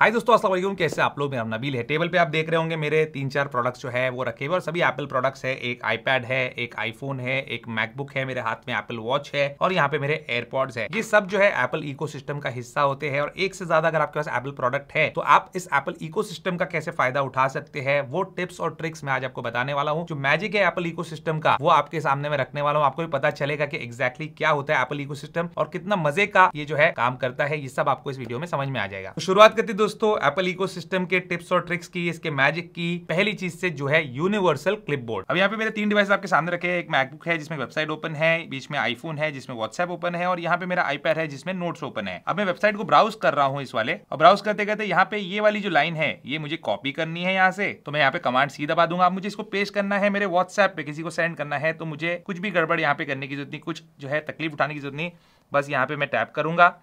हाय दोस्तों असल कैसे आप लोग मेरा नबील है टेबल पे आप देख रहे होंगे मेरे तीन चार प्रोडक्ट्स जो है वो रखे हुए और सभी एप्पल प्रोडक्ट्स है एक आईपैड है एक आईफोन है एक मैकबुक है मेरे हाथ में एप्पल वॉच है और यहाँ पे मेरे एयरपॉड्स है ये सब जो है एप्पल इको का हिस्सा होते हैं और एक से ज्यादा अगर आपके पास एप्पल प्रोडक्ट है तो आप इस एप्पल इको का कैसे फायदा उठा सकते हैं वो टिप्स और ट्रिक्स मैं आज आपको बताने वाला हूँ जो मैजिक है एप्पल इको का वो आपके सामने में रखने वाला हूँ आपको भी पता चलेगा की एक्जैक्टली क्या होता है एप्पल इको और कितना मजे का ये जो है काम करता है ये सब आपको इस वीडियो में समझ में आ जाएगा तो शुरुआत करती दोस्तों एप्पल इकोसिस्टम के टिप्स और ट्रिक्स की इसके मैजिक की पहली चीज से जो है यूनिवर्सल क्लिपबोर्ड अब यहाँ पे मेरे तीन डिवाइस आपके सामने रखे एक मैकबुक है जिसमें वेबसाइट ओपन है बीच में आईफोन है जिसमें व्हाट्सएप ओपन है और यहाँ पे मेरा आईपैड है जिसमें नोट्स ओपन है अब मैं वेबसाइट को ब्राउज कर रहा हूँ इस वाले और ब्राउज करते करते यहाँ पे ये वाली जो लाइन है ये मुझे कॉपी करनी है यहाँ से तो मैं यहाँ पे कमांड सीधा दबा दूंगा आप मुझे इसको पेश करना है मेरे व्हाट्सएप पे किसी को सेंड करना है तो मुझे कुछ भी गड़बड़ यहाँ पे करने की जरूरत नहीं कुछ जो है तकलीफ उठाने की जरूरत नहीं बस यहाँ पे मैं टैप करूंगा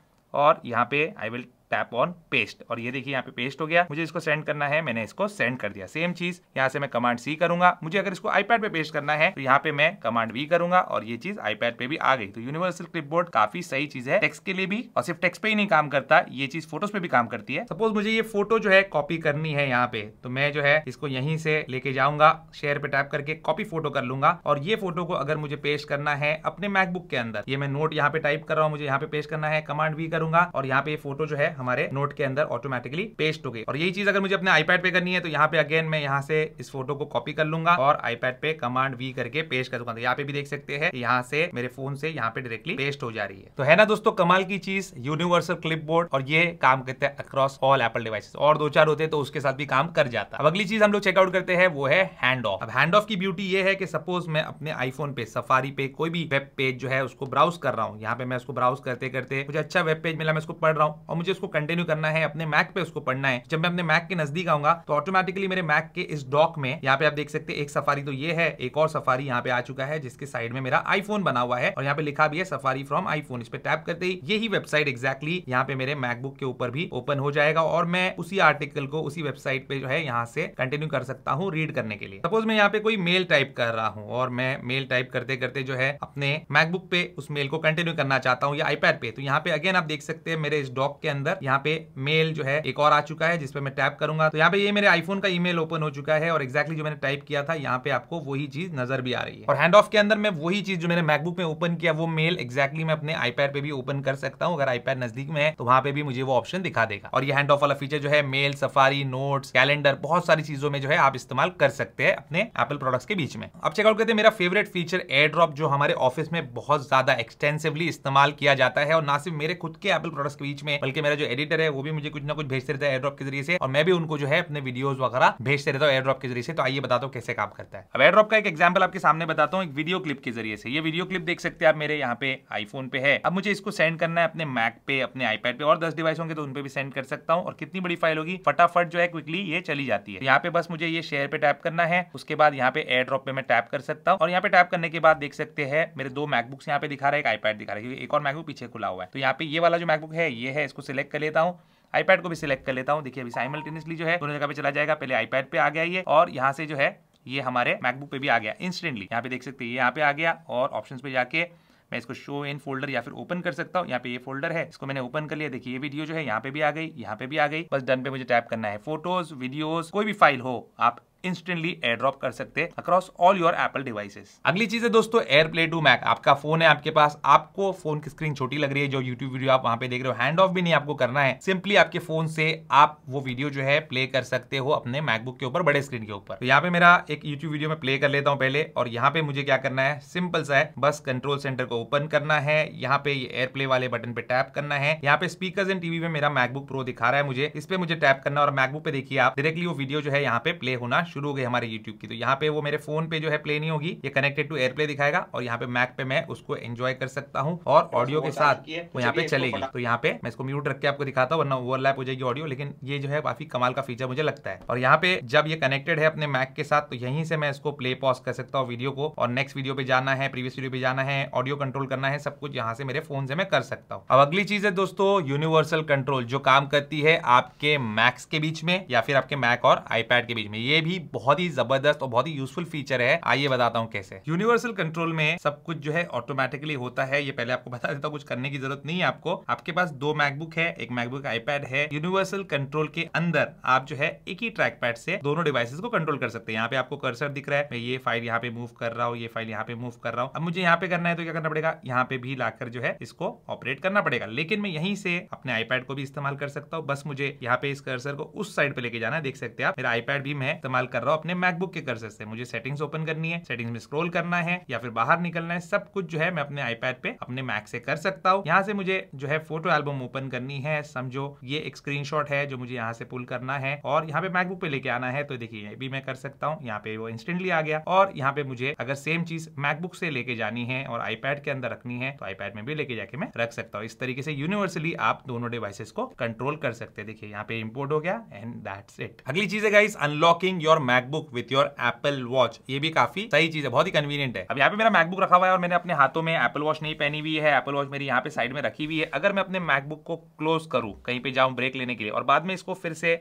और यहाँ पे I will tap on paste और ये देखिए यहाँ पे पेस्ट हो गया मुझे इसको सेंड करना है मैंने इसको सेंड कर दिया सेम चीज यहाँ से मैं कमांड सी करूंगा मुझे अगर इसको आईपैड पे पेस्ट करना है तो यहाँ पे मैं कमांड वी करूंगा और ये चीज आईपैड पे भी आ गई तो यूनिवर्सल क्लिप काफी सही चीज है टेक्स के लिए भी और सिर्फ टेक्स पे ही नहीं काम करता ये चीज फोटोज पे भी काम करती है सपोज मुझे ये फोटो जो है कॉपी करनी है यहाँ पे तो मैं जो है इसको यहीं से लेके जाऊंगा शेयर पे टाइप करके कॉपी फोटो कर लूंगा और ये फोटो को अगर मुझे पेस्ट करना है अपने मैकबुक के अंदर ये मैं नोट यहाँ पे टाइप कर रहा हूँ मुझे यहाँ पे पेस्ट करना है कमांड भी करूंगा और यहाँ पे ये फोटो जो है हमारे नोट के अंदर ऑटोमेटिकली पेस्ट हो गई और यही चीज अगर मुझे अपने आईपैड पे करनी है तो यहाँ पे अगेन मैं यहाँ से इस फोटो को कॉपी कर लूंगा और आईपैड पे कमांड वी करके पेस्ट कर दूंगा तो यहाँ पे भी देख सकते हैं यहाँ से मेरे फोन से यहाँ पे डायरेक्टली पेस्ट हो जा रही है तो है ना दोस्तों कमाल की चीज यूनिवर्सल क्लिप और ये काम करते हैं अक्रॉस ऑल एपल डिवाइसेस और दो चार होते तो उसके साथ भी काम कर जाता अब अगली चीज हम लोग चेकआउट करते हैं वो है हैंड ऑफ अब हैंड ऑफ की ब्यूटी ये है कि सपोज मैं अपने आईफोन पे सफारी पे कोई भी वेब पेज जो है उसको ब्राउज कर रहा हूँ यहाँ पे मैं उसको ब्राउज करते करते मुझे अच्छा वेब पेज मिला मैं उसको पढ़ रहा हूँ और मुझे उसको उसको कंटिन्यू करना है अपने मैक पे उसको पढ़ना है जब मैं अपने मैक के नजदीक आऊंगा तो ऑटोमेटिकली मेरे मैक के इस डॉक में यहाँ पे आप देख सकते हैं एक सफारी तो ये है एक और सफारी यहाँ पे आ चुका है जिसके साइड में मेरा आईफोन बना हुआ है और यहाँ पे लिखा भी है सफारी फ्रॉम आईफोन इस पे टैप करते ही यही वेबसाइट एक्जैक्टली यहाँ पे मेरे मैकबुक के ऊपर भी ओपन हो जाएगा और मैं उसी आर्टिकल को उसी वेबसाइट पे जो है यहाँ से कंटिन्यू कर सकता हूँ रीड करने के लिए सपोज मैं यहाँ पे कोई मेल टाइप कर रहा हूँ और मैं मेल टाइप करते करते जो है अपने मैकबुक पे उस मेल को कंटिन्यू करना चाहता हूँ या आईपैड पे तो यहाँ पे अगेन आप देख सकते हैं मेरे इस डॉक के अंदर अंदर यहाँ पे मेल जो है एक और आ चुका है जिसपे मैं टैप करूंगा तो यहाँ पे ये मेरे आईफोन का ईमेल ओपन हो चुका है और एक्जैक्टली जो मैंने टाइप किया था यहाँ पे आपको वही चीज नजर भी आ रही है और हैंड ऑफ के अंदर मैं वही चीज जो मैंने मैकबुक में ओपन किया वो मेल एक्जैक्टली मैं अपने आईपैड पे भी ओपन कर सकता हूँ अगर आईपैड नजदीक में है तो वहां पर भी मुझे वो ऑप्शन दिखा देगा और ये हैंड ऑफ वाला फीचर जो है मेल सफारी नोट्स कैलेंडर बहुत सारी चीजों में जो है आप इस्तेमाल कर सकते हैं अपने एपल प्रोडक्ट्स के बीच में अब चेकआउट करते हैं मेरा फेवरेट फीचर एयर ड्रॉप जो हमारे ऑफिस में बहुत ज्यादा एक्सटेंसिवली इस्तेमाल किया जाता है और ना सिर्फ मेरे खुद के एपल प्रोडक्ट्स के बीच में बल्कि मेरा जो जो एडिटर है वो भी मुझे कुछ ना कुछ भेजते रहता है एयड्रॉप के जरिए से और मैं भी उनको जो है अपने वीडियोज वगैरह भेजते रहता हूँ एयरड्रॉप के जरिए से तो आइए बताता हूँ कैसे काम करता है अब एयरड्रॉप का एक एग्जाम्पल आपके सामने बताता हूँ एक वीडियो क्लिप के जरिए से ये वीडियो क्लिप देख सकते हैं आप मेरे यहाँ पे आईफोन पे है अब मुझे इसको सेंड करना है अपने मैक पे अपने आईपैड पे और दस डिवाइस होंगे तो उनपे भी सेंड कर सकता हूँ और कितनी बड़ी फाइल होगी फटाफट जो है क्विकली ये चली जाती है यहाँ पे बस मुझे ये शेयर पे टैप करना है उसके बाद यहाँ पे एयर ड्रॉप पे मैं टैप कर सकता हूँ और यहाँ पे टैप करने के बाद देख सकते हैं मेरे दो मैकबुक्स यहाँ पे दिखा रहा है एक आईपैड दिखा रहा है क्योंकि एक और मैकबुक पीछे खुला हुआ है तो यहाँ पे ये वाला जो मैकबुक है ये है इसको सिलेक्ट कर लेता हूँ आईपैड को भी सिलेक्ट कर लेता हूँ देखिए अभी साइमल्टेनियसली जो है दोनों जगह पे चला जाएगा पहले आईपैड पे आ गया ये और यहाँ से जो है ये हमारे मैकबुक पे भी आ गया इंस्टेंटली यहाँ पे देख सकते हैं ये यहाँ पे आ गया और ऑप्शन पे जाके मैं इसको शो इन फोल्डर या फिर ओपन कर सकता हूँ यहाँ पे ये फोल्डर है इसको मैंने ओपन कर लिया देखिए ये वीडियो जो है यहाँ पे भी आ गई यहाँ पे भी आ गई बस डन पे मुझे टाइप करना है फोटोज वीडियोज कोई भी फाइल हो आप इंस्टेंटली एयर ड्रॉप कर सकते हैं across all your Apple devices अगली चीज है दोस्तों एयर प्ले टू मैक आपका फोन है आपके पास आपको फोन की स्क्रीन छोटी लग रही है जो यूट्यूब वीडियो आप वहां पे देख रहे हो हैंड ऑफ भी नहीं आपको करना है सिंपली आपके फोन से आप वो वीडियो जो है प्ले कर सकते हो अपने मैकबुक के ऊपर बड़े स्क्रीन के ऊपर तो यहाँ पे मेरा एक यूट्यूब वीडियो में प्ले कर लेता हूँ पहले और यहाँ पे मुझे क्या करना है सिंपल सा है बस कंट्रोल सेंटर को ओपन करना है यहाँ पे एयर प्ले वाले बटन पे टैप करना है यहाँ पे स्पीकर एंड टीवी में मेरा मैकबुक प्रो दिखा रहा है मुझे इस पे मुझे टैप करना और मैकबुक पे देखिए आप डायरेक्टली वो वीडियो जो है यहाँ पे प्ले होना शुरू हो गई हमारे यूट्यूब की तो यहाँ पे वो मेरे फोन पे जो है प्ले नहीं होगी ये कनेक्टेड टू एयरप्ले दिखाएगा और यहाँ पे मैक पे मैं उसको एंजॉय कर सकता हूँ और ऑडियो के साथ वो यहाँ पे चलेगी तो यहाँ पे मैं इसको म्यूट रख के आपको दिखाता हूँ वरना ओवरलैप हो जाएगी ऑडियो लेकिन ये जो है काफी कमाल का फीचर मुझे लगता है और यहाँ पे जब ये कनेक्टेड है अपने मैक के साथ तो यहीं से मैं इसको प्ले पॉज कर सकता हूँ वीडियो को और नेक्स्ट वीडियो पे जाना है प्रीवियस वीडियो पे जाना है ऑडियो कंट्रोल करना है सब कुछ यहाँ से मेरे फोन से मैं कर सकता हूँ अब अगली चीज है दोस्तों यूनिवर्सल कंट्रोल जो काम करती है आपके मैक्स के बीच में या फिर आपके मैक और आईपैड के बीच में ये भी बहुत ही जबरदस्त और बहुत ही यूजफुल फीचर है आइए बताता हूँ कैसे यूनिवर्सल कंट्रोल में सब कुछ जो है ऑटोमेटिकली होता है ये पहले आपको बता देता हूँ कुछ करने की जरूरत नहीं है आपको आपके पास दो मैकबुक है एक मैकबुक आईपैड है यूनिवर्सल कंट्रोल के अंदर आप जो है एक ही ट्रैक पैड से दोनों डिवाइसेस को कंट्रोल कर सकते हैं यहाँ पे आपको कर्सर दिख रहा है मैं ये फाइल यहाँ पे मूव कर रहा हूँ ये फाइल यहाँ पे मूव कर रहा हूँ अब मुझे यहाँ पे करना है तो क्या करना पड़ेगा यहाँ पे भी लाकर जो है इसको ऑपरेट करना पड़ेगा लेकिन मैं यहीं से अपने आईपैड को भी इस्तेमाल कर सकता हूँ बस मुझे यहाँ पे इस कर्सर को उस साइड पे लेके जाना है देख सकते हैं आप मेरा आईपैड भी मैं इस्तेमाल इस्तेमाल कर रहा हूँ अपने मैकबुक के कर्जर से मुझे सेटिंग्स ओपन करनी है सेटिंग्स में स्क्रोल करना है या फिर बाहर निकलना है सब कुछ जो है मैं अपने आईपैड पे अपने मैक से कर सकता हूँ यहाँ से मुझे जो है फोटो एल्बम ओपन करनी है समझो ये एक स्क्रीन है जो मुझे यहाँ से पुल करना है और यहाँ पे मैकबुक पे लेके आना है तो देखिए भी मैं कर सकता हूँ यहाँ पे वो इंस्टेंटली आ गया और यहाँ पे मुझे अगर सेम चीज मैकबुक से लेके जानी है और आईपैड के अंदर रखनी है तो आईपैड में भी लेके जाके मैं रख सकता हूँ इस तरीके से यूनिवर्सली आप दोनों डिवाइसेस को कंट्रोल कर सकते हैं देखिए यहाँ पे इम्पोर्ट हो गया एंड दैट्स इट अगली चीज है unlocking your your MacBook with your Apple watch ये भी काफी सही चीज है बहुत ही कन्वीनियंट है अब यहाँ पे मेरा मैकबुक रखा हुआ है और मैंने अपने हाथों में एपल वॉच नहीं पहनी हुई है एपल वॉच मेरी यहाँ पे साइड में रखी हुई है अगर मैं अपने मैकबुक को क्लोज करूँ कहीं पे जाऊँ ब्रेक लेने के लिए और बाद में इसको फिर से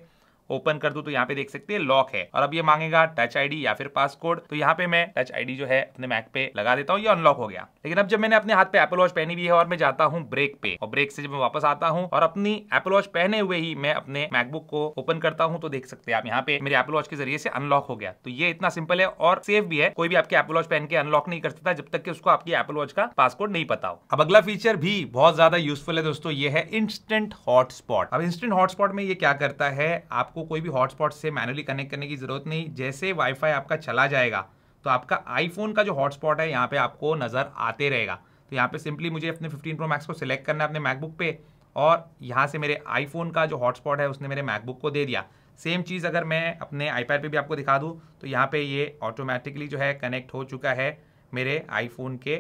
ओपन कर दू तो यहाँ पे देख सकते हैं लॉक है और अब ये मांगेगा टच आईडी या फिर पासकोड तो यहाँ पे मैं टच आईडी जो है अपने मैक पे लगा देता हूँ ये अनलॉक हो गया लेकिन अब जब मैंने अपने हाथ पे एपल वॉच पहनी हुई है और मैं जाता हूँ ब्रेक पे और ब्रेक से जब मैं वापस आता हूँ और अपनी एपल वॉच पहने हुए ही मैं अपने मैकबुक को ओपन करता हूँ तो देख सकते हैं आप यहाँ पे मेरे एपल वॉच के जरिए से अनलॉक हो गया तो ये इतना सिंपल है और सेफ भी है कोई भी आपके एपल वॉच पहन के अनलॉक नहीं कर सकता जब तक कि उसको आपकी एपल वॉच का पासकोड नहीं पता हो अब अगला फीचर भी बहुत ज्यादा यूजफुल है दोस्तों ये है इंस्टेंट हॉटस्पॉट अब इंस्टेंट हॉटस्पॉट में ये क्या करता है आप आपको कोई भी हॉटस्पॉट से मैनुअली कनेक्ट करने की ज़रूरत नहीं जैसे वाईफाई आपका चला जाएगा तो आपका आईफोन का जो हॉटस्पॉट है यहाँ पे आपको नज़र आते रहेगा तो यहाँ पे सिंपली मुझे अपने 15 प्रो मैक्स को सिलेक्ट करना है अपने मैकबुक पे और यहाँ से मेरे आईफोन का जो हॉटस्पॉट है उसने मेरे मैकबुक को दे दिया सेम चीज़ अगर मैं अपने आईपैड पे भी आपको दिखा दूँ तो यहाँ पे ये ऑटोमेटिकली जो है कनेक्ट हो चुका है मेरे आईफोन के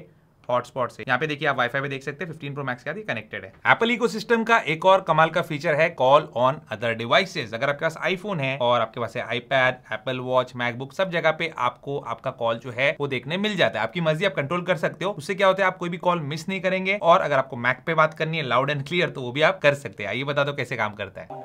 हॉटस्पॉट से यहाँ पे देखिए आप वाईफाई भी देख सकते हैं 15 प्रो मैक्स के साथ ये कनेक्टेड है एप्पल इकोसिस्टम का एक और कमाल का फीचर है कॉल ऑन अदर डिवाइसेस अगर आपके पास आईफोन है और आपके पास है आईपैड एप्पल वॉच मैकबुक सब जगह पे आपको आपका कॉल जो है वो देखने मिल जाता है आपकी मर्जी आप कंट्रोल कर सकते हो उससे क्या होता है आप कोई भी कॉल मिस नहीं करेंगे और अगर आपको मैक पे बात करनी है लाउड एंड क्लियर तो वो भी आप कर सकते हैं आइए बता दो कैसे काम करता है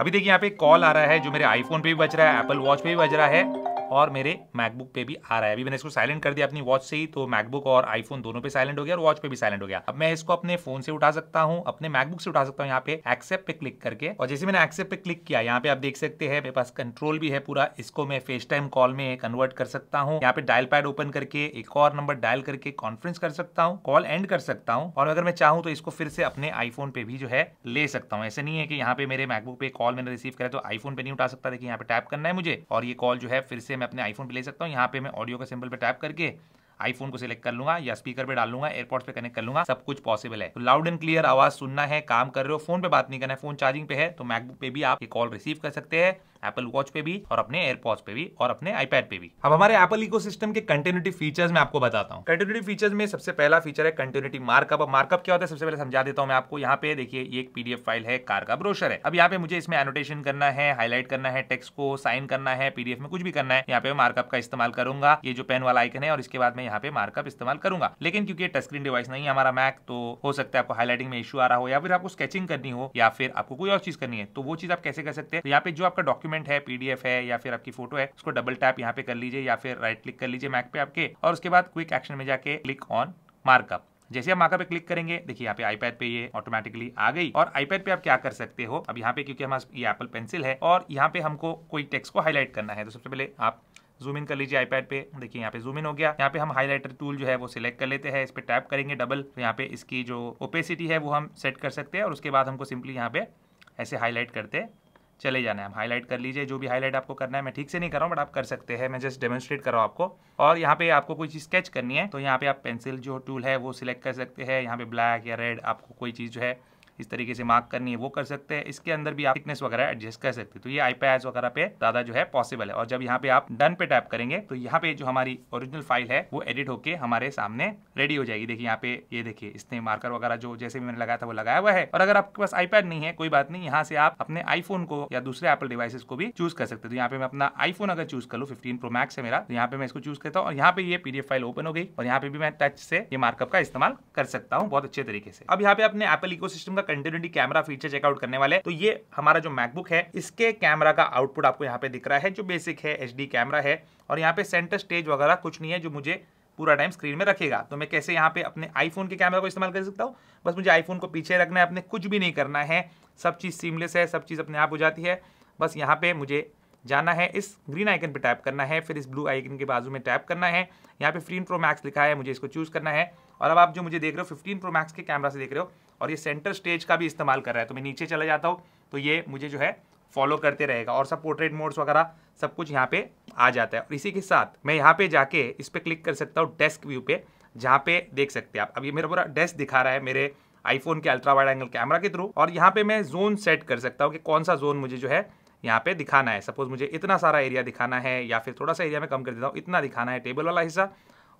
अभी देखिए यहाँ पे कॉल आ रहा है जो मेरे आईफोन पे भी बज रहा है एप्पल वॉच पे भी बज रहा है और मेरे मैकबुक पे भी आ रहा है अभी मैंने इसको साइलेंट कर दिया अपनी वॉच से ही तो मैकबुक और आईफोन दोनों पे साइलेंट हो गया और वॉच पे भी साइलेंट हो गया अब मैं इसको अपने फोन से उठा सकता हूँ अपने मैकबुक से उठा सकता हूँ यहाँ पे एक्सेप्ट पे क्लिक करके और जैसे मैंने एक्सेप्ट पे क्लिक किया यहाँ पे आप देख सकते हैं मेरे पास कंट्रोल भी है पूरा इसको मैं फेस टाइम कॉल में कन्वर्ट कर सकता हूँ यहाँ पे डायल पैड ओपन करके एक और नंबर डायल करके कॉन्फ्रेंस कर सकता हूँ कॉल एंड कर सकता हूँ और अगर मैं चाहूँ तो इसको फिर से अपने आईफोन पे भी जो है ले सकता हूँ ऐसे नहीं है कि यहाँ पे मेरे मैकबुक पे कॉल मैंने रिसीव करा तो आईफोन पे नहीं उठा सकता देखिए यहाँ पे टैप करना है मुझे और ये कॉल जो है फिर से मैं अपने आईफोन पे ले सकता हूँ यहाँ पे मैं ऑडियो का सिंबल पे टैप करके आईफोन को सिलेक्ट कर लूंगा या स्पीकर पे डाल लूंगा एयरपोर्ट पे कनेक्ट कर लूंगा सब कुछ पॉसिबल है तो लाउड एंड क्लियर आवाज सुनना है काम कर रहे हो फोन पे बात नहीं करना है फोन चार्जिंग पे है तो मैकबुक पे भी आप ये कॉल रिसीव कर सकते हैं एप्पल वॉच पे भी और अपने एयरपॉड्स पे भी और अपने आईपैड पे भी अब हमारे एप्पल सिस्टम के कंटिन्यूटी फीचर्स मैं आपको बताता हूँ कंटिन्यूटी फीचर्स में सबसे पहला फीचर है कंटिन्यूटी मार्कअप मार्कअप क्या होता है सबसे पहले समझा देता हूँ मैं आपको यहाँ पे देखिए एक पीडीएफ फाइल है कार का ब्रोशर है अब यहाँ पे मुझे इसमें एनोटेशन करना है हाईलाइट करना है टेक्स को साइन करना है पीडीएफ में कुछ भी करना है यहाँ पे मार्कअप का इस्तेमाल करूंगा ये जो पेन वाला आइकन है और इसके बाद मैं यहाँ पे मार्कअप इस्तेमाल करूंगा लेकिन क्योंकि टच स्क्रीन डिवाइस नहीं है हमारा मैक तो हो सकता है आपको हाईलाइटिंग में इशू आ रहा हो या फिर आपको स्केचिंग करनी हो या फिर आपको कोई और चीज करनी है तो वो चीज आप कैसे कर सकते हैं तो यहाँ पे जो आपका डॉक्यूमेंट डॉक्यूमेंट है पीडीएफ है या फिर आपकी फोटो है उसको डबल टैप यहाँ पे कर लीजिए या फिर राइट क्लिक कर लीजिए मैक पे आपके और उसके बाद क्विक एक्शन में जाके क्लिक ऑन मार्कअप जैसे आप मार्कअप पे क्लिक करेंगे देखिए यहाँ पे आईपैड पे ये ऑटोमेटिकली आ गई और आईपैड पे आप क्या कर सकते हो अब यहाँ पे क्योंकि हमारे ये एप्पल पेंसिल है और यहाँ पे हमको कोई टेक्स्ट को हाईलाइट करना है तो सबसे पहले आप जूम इन कर लीजिए आईपैड पे देखिए यहाँ पे जूम इन हो गया यहाँ पे हम हाईलाइटर टूल जो है वो सिलेक्ट कर लेते हैं इस पर टैप करेंगे डबल तो यहाँ पे इसकी जो ओपेसिटी है वो हम सेट कर सकते हैं और उसके बाद हमको सिंपली यहाँ पे ऐसे हाईलाइट करते चले जाना है आप हाईलाइट कर लीजिए जो भी हाईलाइट आपको करना है मैं ठीक से नहीं कर रहा हूँ बट आप कर सकते हैं मैं जस्ट डेमोस्ट्रेट कर रहा हूँ आपको और यहाँ पे आपको कोई चीज़ स्केच करनी है तो यहाँ पे आप पेंसिल जो टूल है वो सिलेक्ट कर सकते हैं यहाँ पे ब्लैक या रेड आपको कोई चीज़ जो है इस तरीके से मार्क करनी है वो कर सकते हैं इसके अंदर भी आप थिकनेस वगैरह एडजस्ट कर सकते हैं तो ये आईपैड्स वगैरह पे ज्यादा जो है पॉसिबल है और जब यहाँ पे आप डन पे टैप करेंगे तो यहाँ पे जो हमारी ओरिजिनल फाइल है वो एडिट होकर हमारे सामने रेडी हो जाएगी देखिए यहाँ पे ये देखिए इसने मार्कर वगैरह जो जैसे भी मैंने लगाया था वो लगाया हुआ है और अगर आपके पास आईपैड नहीं है कोई बात नहीं यहाँ से आप अपने आईफोन को या दूसरे एपल डिवाइसेस को भी चूज कर सकते तो यहाँ पे मैं अपना आईफोन अगर चूज कर लूँ फिफ्टीन प्रो मैक्स है मेरा तो यहाँ पे मैं इसको चूज करता हूँ और यहाँ पे ये पीडीएफ फाइल ओपन हो गई और यहाँ पे भी मैं टच से ये मार्कअप का इस्तेमाल कर सकता हूँ बहुत अच्छे तरीके से अब यहाँ पे अपने एपल इको सिस्टम का का कंटिन्यूटी कैमरा फीचर चेकआउट करने वाले तो ये हमारा जो मैकबुक है इसके कैमरा का आउटपुट आपको यहाँ पे दिख रहा है जो बेसिक है एच कैमरा है और यहाँ पे सेंटर स्टेज वगैरह कुछ नहीं है जो मुझे पूरा टाइम स्क्रीन में रखेगा तो मैं कैसे यहाँ पे अपने आईफोन के कैमरा को इस्तेमाल कर सकता हूँ बस मुझे आईफोन को पीछे रखना है अपने कुछ भी नहीं करना है सब चीज़ सीमलेस है सब चीज़ अपने आप हो जाती है बस यहाँ पे मुझे जाना है इस ग्रीन आइकन पे टैप करना है फिर इस ब्लू आइकन के बाजू में टैप करना है यहाँ पे फ्रीन प्रो मैक्स लिखा है मुझे इसको चूज़ करना है और अब आप जो मुझे देख रहे हो फिफ्टीन प्रो मैक्स के कैमरा से देख रहे हो और ये सेंटर स्टेज का भी इस्तेमाल कर रहा है तो मैं नीचे चला जाता हूँ तो ये मुझे जो है फॉलो करते रहेगा और सब पोर्ट्रेट मोड्स वगैरह सब कुछ यहाँ पे आ जाता है और इसी के साथ मैं यहाँ पे जाके इस पर क्लिक कर सकता हूँ डेस्क व्यू पे जहाँ पे देख सकते हैं आप अब ये मेरा पूरा डेस्क दिखा रहा है मेरे आईफोन के अल्ट्रा वाइड एंगल कैमरा के थ्रू और यहाँ पे मैं जोन सेट कर सकता हूँ कि कौन सा जोन मुझे जो है यहाँ पे दिखाना है सपोज मुझे इतना सारा एरिया दिखाना है या फिर थोड़ा सा एरिया में कम कर देता हूँ इतना दिखाना है टेबल वाला हिस्सा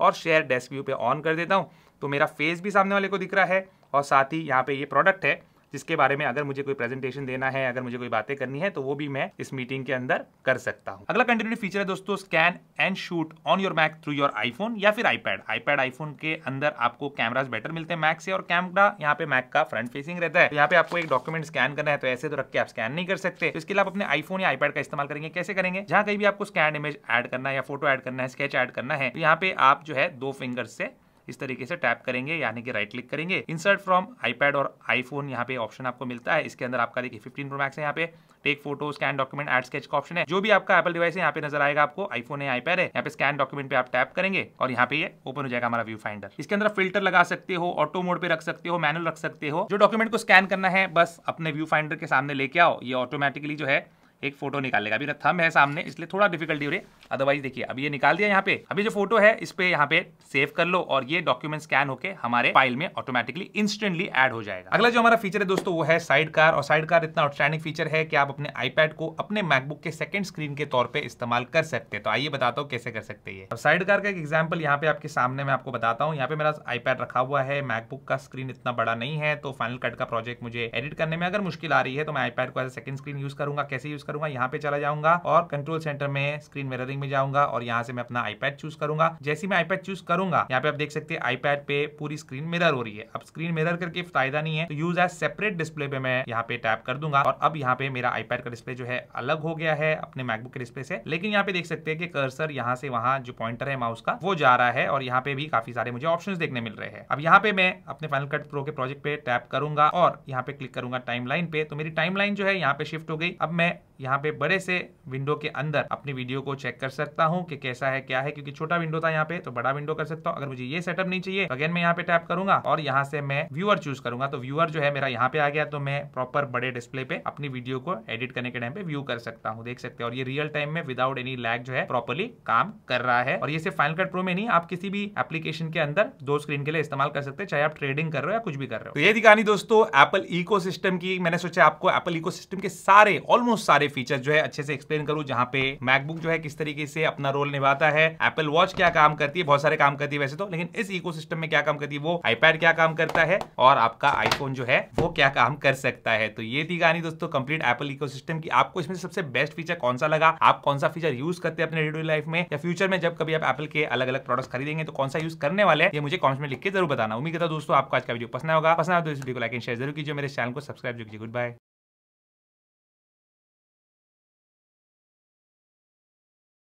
और शेयर डेस्क व्यू पे ऑन कर देता हूँ तो मेरा फेस भी सामने वाले को दिख रहा है और साथ ही यहाँ पे ये प्रोडक्ट है जिसके बारे में अगर मुझे कोई प्रेजेंटेशन देना है अगर मुझे कोई बातें करनी है तो वो भी मैं इस मीटिंग के अंदर कर सकता हूँ अगला कंटिन्यू फीचर है दोस्तों scan and shoot on your Mac through your iPhone या फिर आईपैड आईपैड आईफोन के अंदर आपको कैमराज बेटर मिलते हैं मैक से और कैमरा यहाँ पे मैक का फ्रंट फेसिंग रहता है तो यहाँ पे आपको एक डॉक्यूमेंट स्कैन करना है तो ऐसे तो रख के आप स्कैन नहीं कर सकते तो इसके लिए आप अपने आईफोन या आईपैड का इस्तेमाल करेंगे कैसे करेंगे जहां कहीं भी आपको स्कैन इमेज एड करना है या फोटो एड करना है स्केच एड करना है तो यहाँ पे आप जो है दो फिंगर से इस तरीके से टैप करेंगे यानी कि राइट क्लिक करेंगे इंसर्ट फ्रॉम आईपैड और आईफोन यहाँ पे ऑप्शन आपको मिलता है इसके अंदर आपका देखिए फिफ्टीन प्रो मैक्स है यहाँ पे take photo scan document add sketch का ऑप्शन है जो भी आपका एपल डिवाइस है यहाँ पे नजर आएगा आपको आईफोन है आईपैड है यहाँ पे स्कैन डॉक्यूमेंट पे आप टैप करेंगे और यहाँ पे ओपन हो जाएगा हमारा व्यू फाइंडर इसके अंदर फिल्टर लगा सकते हो ऑटो मोड पे रख सकते हो मैनुअल रख सकते हो जो डॉक्यूमेंट को स्कैन करना है बस अपने व्यू फाइंडर के सामने लेके आओ ये ऑटोमेटिकली जो है एक फोटो निकाल लेगा अभी थम है सामने इसलिए थोड़ा डिफिकल्टी हो रही है अदरवाइज देखिए अभी ये निकाल दिया यहाँ पे अभी जो फोटो है इस पे यहाँ पे सेव कर लो और ये डॉक्यूमेंट स्कैन होकर हमारे फाइल में ऑटोमेटिकली इंस्टेंटली एड हो जाएगा अगला जो हमारा फीचर है दोस्तों वो है साइड कार और साइड कार इतना आउटस्टैंडिंग फीचर है कि आप अपने आईपैड को अपने मैकबुक के सेकंड स्क्रीन के तौर पर इस्तेमाल कर सकते हैं तो आइए बताता हूँ कैसे कर सकते हैं साइड कार का एक एग्जाम्पल यहाँ पे आपके सामने मैं आपको बताता हूँ यहाँ पे मेरा आईपैड रखा हुआ है मैकबुक का स्क्रीन इतना बड़ा नहीं है तो फाइनल कट का प्रोजेक्ट मुझे एडिट करने में अगर मुश्किल आ रही है तो मैं आईपैड को एज सेकंड स्क्रीन यूज करूंगा कैसे यूज करूंगा यहाँ पे चला जाऊंगा और कंट्रोल सेंटर में स्क्रीन मेरिंग में जाऊंगा और यहाँ से मैं अपना आईपैड चूज करूंगा जैसे मैं आईपैड चूज करूंगा यहाँ पे आप देख सकते हैं आईपैड पे पूरी स्क्रीन मिरर हो रही है अब स्क्रीन मिरर करके फायदा नहीं है तो यूज एज सेपरेट डिस्प्ले पे मैं यहाँ पे टैप कर दूंगा और अब यहाँ पे मेरा आईपैड का डिस्प्ले जो है अलग हो गया है अपने मैकबुक के डिस्प्ले से लेकिन यहाँ पे देख सकते हैं कि कर्सर यहाँ से वहाँ जो पॉइंटर है माउस का वो जा रहा है और यहाँ पे भी काफी सारे मुझे ऑप्शन देखने मिल रहे हैं अब यहाँ पे मैं अपने फाइनल कट प्रो के प्रोजेक्ट पे टैप करूंगा और यहाँ पे क्लिक करूंगा टाइम पे तो मेरी टाइम जो है यहाँ पे शिफ्ट हो गई अब मैं यहाँ पे बड़े से विंडो के अंदर अपनी वीडियो को चेक कर सकता हूँ कि कैसा है क्या है क्योंकि छोटा विंडो था यहाँ पे तो बड़ा विंडो कर सकता हूँ अगर मुझे ये सेटअप नहीं चाहिए अगेन तो मैं यहाँ पे टैप करूंगा और यहाँ से मैं व्यूअर चूज करूंगा तो व्यूअर जो है मेरा यहाँ पे आ गया तो मैं प्रॉपर बड़े डिस्प्ले पे अपनी वीडियो को एडिट करने के टाइम पे व्यू कर सकता हूँ देख सकते हैं और ये रियल टाइम में विदाउट एनी लैग जो है प्रॉपरली काम कर रहा है और ये सिर्फ फाइनल कट प्रो में नहीं आप किसी भी एप्लीकेशन के अंदर दो स्क्रीन के लिए इस्तेमाल कर सकते हैं चाहे आप ट्रेडिंग कर रहे हो या कुछ भी कर रहे हो तो ये दिखानी दोस्तों एप्पल इको की मैंने सोचा आपको एप्पल इको के सारे ऑलमोस्ट सारे फीचर जो है अच्छे से एक्सप्लेन करूँ जहाँ पे मैकबुक जो है किस तरीके से अपना रोल निभाता है एप्पल वॉच क्या काम करती है बहुत सारे काम करती है वैसे तो लेकिन इस इको में क्या काम करती है वो आईपैड क्या काम करता है और आपका आईफोन जो है वो क्या काम कर सकता है तो ये थी कहानी दोस्तों कंप्लीट एपल इको की आपको इसमें सबसे बेस्ट फीचर कौन सा लगा आप कौन सा फीचर यूज करते हैं अपने डेली लाइफ में या फ्यूचर में जब कभी आप एपल के अलग अलग प्रोडक्ट्स खरीदेंगे तो कौन सा यूज करने वाले हैं ये मुझे कमेंट में लिख के जरूर बताना उम्मीद करता दोस्तों आपको आज का वीडियो पसंद होगा पसंद आया तो इस वीडियो को लाइक एंड शेयर जरूर कीजिए मेरे चैनल को सब्सक्राइब जरूर कीजिए गुड बाय